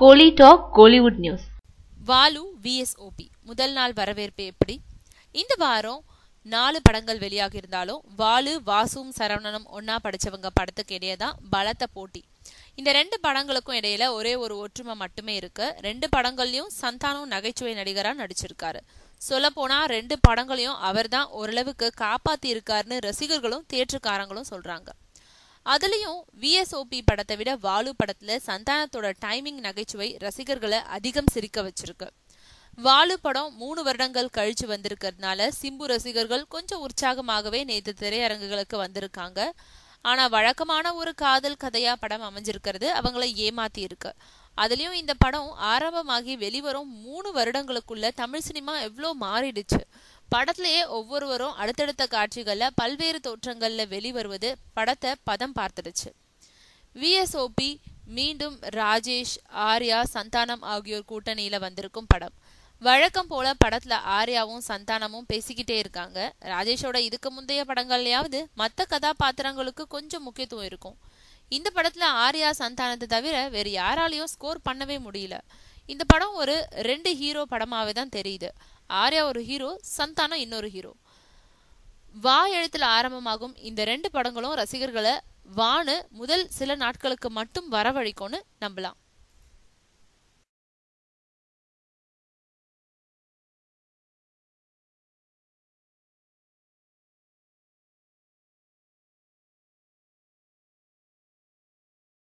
கோலி talk Kollywood news Vaalu VSOP முதல் நாள் வரவேற்பு எப்படி இந்த வாரம் நாலு படங்கள் வெளியாக இருந்தாலும் வாலு வாசும் சரவணனும் ஒன்னா படிச்சவங்க படத்துக்கு இடையே தான் பலத்த போட்டி இந்த ரெண்டு படங்களுக்கும் இடையில ஒரே ஒரு ஒற்றுமை மட்டுமே இருக்கு ரெண்டு படங்கள்லயும் சந்தானம் நகைச்சுவை நடிகரா நடிச்சிருக்காரு சொல்ல போனா ரெண்டு படங்களையும் அவர்தான் ஓரளவுக்கு காப்பாத்தி இருக்காருன்னு ரசிகர்களும் தேற்றுக்காரங்களும் சொல்றாங்க அதுலயும் விஎஸ்ஓபி படத்தை விட வாலு படத்துல சந்தானத்தோட டைமிங் நகைச்சுவை ரசிகர்களை அதிகம் சிரிக்க வச்சிருக்கு வாலு படம் மூணு வருடங்கள் கழிச்சு வந்திருக்கிறதுனால சிம்பு ரசிகர்கள் கொஞ்சம் உற்சாகமாகவே நேற்று திரையரங்குகளுக்கு வந்திருக்காங்க ஆனா வழக்கமான ஒரு காதல் கதையா படம் அமைஞ்சிருக்கிறது அவங்கள ஏமாத்தி இருக்கு அதுலயும் இந்த படம் ஆரம்பமாகி வெளிவரும் மூணு வருடங்களுக்குள்ள தமிழ் சினிமா எவ்வளோ மாறிடுச்சு படத்திலேயே ஒவ்வொருவரும் அடுத்தடுத்த காட்சிகளில் பல்வேறு தோற்றங்களில் வெளிவருவது படத்தை பதம் பார்த்துடுச்சு விஎஸ்ஓபி மீண்டும் ராஜேஷ் ஆர்யா சந்தானம் ஆகியோர் கூட்டணியில் வந்திருக்கும் படம் வழக்கம் போல படத்துல ஆர்யாவும் சந்தானமும் பேசிக்கிட்டே இருக்காங்க ராஜேஷோட இதுக்கு முந்தைய படங்கள்லையாவது மற்ற கதாபாத்திரங்களுக்கு கொஞ்சம் முக்கியத்துவம் இருக்கும் இந்த படத்துல ஆர்யா சந்தானத்தை தவிர வேறு யாராலையும் ஸ்கோர் பண்ணவே முடியல இந்த படம் ஒரு ரெண்டு ஹீரோ படமாவே தான் தெரியுது ஆர்யா ஒரு ஹீரோ சந்தானம் இன்னொரு ஹீரோ வா எழுத்தில் ஆரம்பமாகும் இந்த ரெண்டு படங்களும் ரசிகர்களை வானு முதல் சில நாட்களுக்கு மட்டும் வரவழைக்கும்னு நம்பலாம்